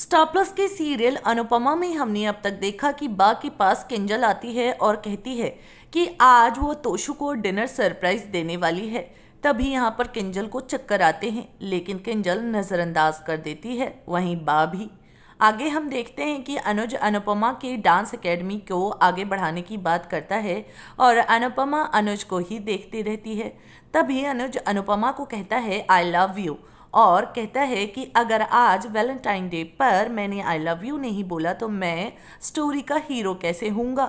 स्टापलस के सीरियल अनुपमा में हमने अब तक देखा कि बा के पास किंजल आती है और कहती है कि आज वो तोशु को डिनर सरप्राइज देने वाली है तभी यहाँ पर किंजल को चक्कर आते हैं लेकिन किंजल नज़रअंदाज कर देती है वहीं बा भी आगे हम देखते हैं कि अनुज अनुपमा के डांस एकेडमी को आगे बढ़ाने की बात करता है और अनुपमा अनुज को ही देखती रहती है तभी अनुज अनुपमा को कहता है आई लव यू और कहता है कि अगर आज वैलेंटाइन डे पर मैंने आई लव यू नहीं बोला तो मैं स्टोरी का हीरो कैसे हूँगा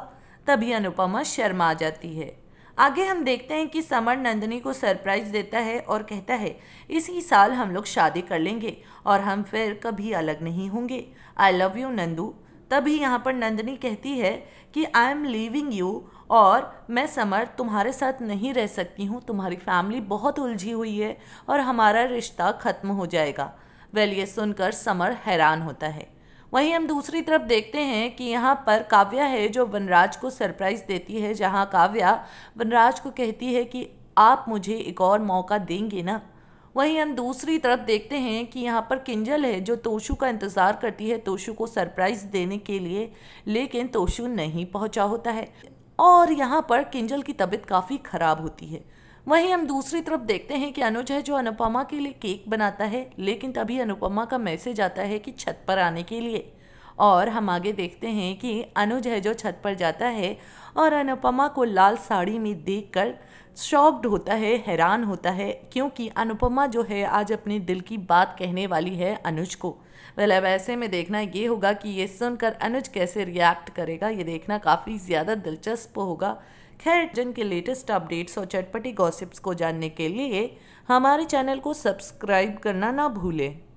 तभी अनुपमा शर्मा जाती है आगे हम देखते हैं कि समर नंदनी को सरप्राइज देता है और कहता है इसी साल हम लोग शादी कर लेंगे और हम फिर कभी अलग नहीं होंगे आई लव यू नंदू तभी यहाँ पर नंदनी कहती है कि आई एम लीविंग यू और मैं समर तुम्हारे साथ नहीं रह सकती हूँ तुम्हारी फैमिली बहुत उलझी हुई है और हमारा रिश्ता ख़त्म हो जाएगा वेल ये सुनकर समर हैरान होता है वहीं हम दूसरी तरफ देखते हैं कि यहाँ पर काव्या है जो वनराज को सरप्राइज़ देती है जहाँ काव्या वनराज को कहती है कि आप मुझे एक और मौका देंगे ना वहीं हम दूसरी तरफ देखते हैं कि यहाँ पर किंजल है जो तोशु का इंतज़ार करती है तोशु को सरप्राइज़ देने के लिए लेकिन तोशु नहीं पहुँचा होता है और यहाँ पर किंजल की तबीयत काफ़ी ख़राब होती है वहीं हम दूसरी तरफ देखते हैं कि अनुज है जो अनुपमा के लिए केक बनाता है लेकिन तभी अनुपमा का मैसेज आता है कि छत पर आने के लिए और हम आगे देखते हैं कि अनुज है जो छत पर जाता है और अनुपमा को लाल साड़ी में देखकर शॉक्ड होता है हैरान होता है क्योंकि अनुपमा जो है आज अपने दिल की बात कहने वाली है अनुज को वेल अब ऐसे में देखना ये होगा कि ये सुनकर अनुज कैसे रिएक्ट करेगा ये देखना काफ़ी ज़्यादा दिलचस्प होगा खैर जन के लेटेस्ट अपडेट्स और चटपटी गॉसिप्स को जानने के लिए हमारे चैनल को सब्सक्राइब करना ना भूलें